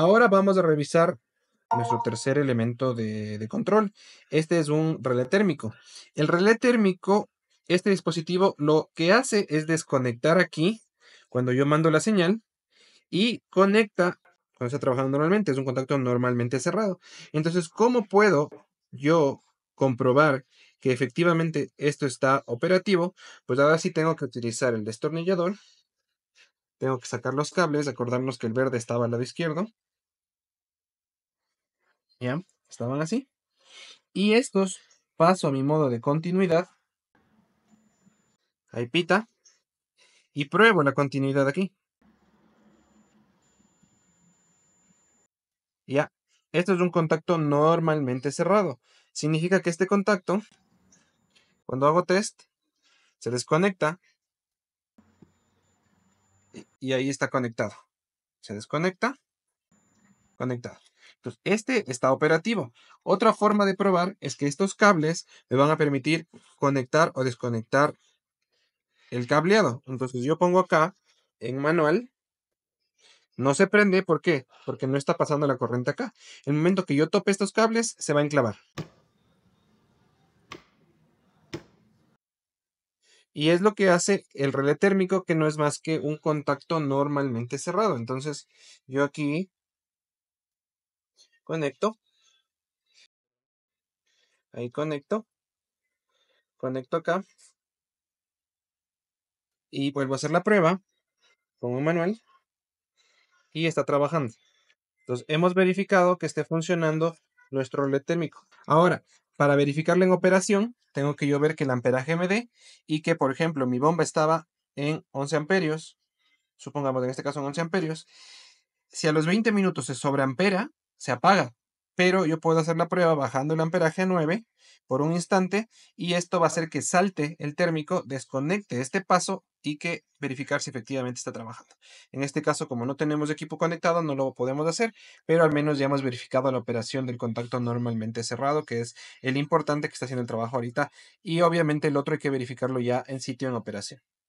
Ahora vamos a revisar nuestro tercer elemento de, control. Este es un relé térmico. El relé térmico, este dispositivo lo que hace es desconectar aquí cuando yo mando la señal y conecta cuando está trabajando normalmente. Es un contacto normalmente cerrado. Entonces, ¿cómo puedo yo comprobar que efectivamente esto está operativo? Pues ahora sí tengo que utilizar el destornillador. Tengo que sacar los cables, acordarnos que el verde estaba al lado izquierdo. ¿Ya? Estaban así. Y estos paso a mi modo de continuidad. Ahí pita. Y pruebo la continuidad aquí. Ya, esto es un contacto normalmente cerrado. Significa que este contacto, cuando hago test, se desconecta y ahí está conectado. Se desconecta, conectado. Entonces, este está operativo. Otra forma de probar es que estos cables me van a permitir conectar o desconectar el cableado. Entonces, yo pongo acá en manual. No se prende, ¿por qué? Porque no está pasando la corriente acá. El momento que yo tope estos cables, se va a enclavar. Y es lo que hace el relé térmico, que no es más que un contacto normalmente cerrado. Entonces, yo aquí Conecto. Ahí conecto. Conecto acá. Y vuelvo a hacer la prueba. con un manual. Y está trabajando. Entonces hemos verificado que esté funcionando nuestro LED térmico. Ahora, para verificarlo en operación, tengo que yo ver que el amperaje me dé y que, por ejemplo, mi bomba estaba en 11 amperios, supongamos en este caso en 11 amperios, si a los 20 minutos se sobreampera, se apaga. Pero yo puedo hacer la prueba bajando el amperaje a 9 por un instante y esto va a hacer que salte el térmico, desconecte este paso y que verificar si efectivamente está trabajando. En este caso, como no tenemos equipo conectado, no lo podemos hacer, pero al menos ya hemos verificado la operación del contacto normalmente cerrado, que es el importante que está haciendo el trabajo ahorita. Y obviamente el otro hay que verificarlo ya en sitio en operación.